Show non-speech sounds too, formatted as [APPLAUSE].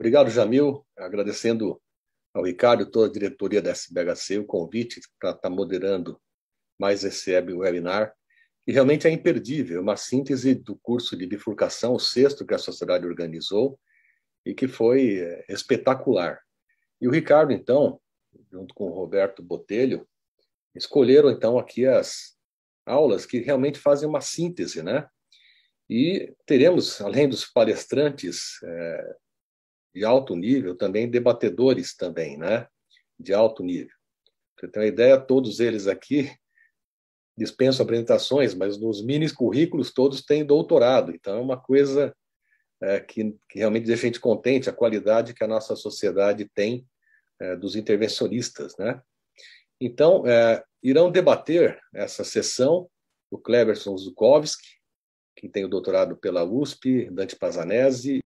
Obrigado, Jamil. Agradecendo ao Ricardo, toda a diretoria da SBHC, o convite para estar tá moderando mais esse webinar. E realmente é imperdível, é uma síntese do curso de bifurcação, o sexto que a sociedade organizou, e que foi eh, espetacular. E o Ricardo, então, junto com o Roberto Botelho, escolheram, então, aqui as aulas que realmente fazem uma síntese, né? E teremos, além dos palestrantes, eh, de alto nível, também debatedores também, né? De alto nível. Você tem uma ideia, todos eles aqui [LAUGHS] dispensam apresentações, mas nos mini currículos todos têm doutorado. Então é uma coisa é, que, que, realmente deixa a gente contente a qualidade que a nossa sociedade tem é, dos intervencionistas, né? Então é, irão debater essa sessão o Cleverson Zukowski, que tem o doutorado pela USP, Dante Pazanese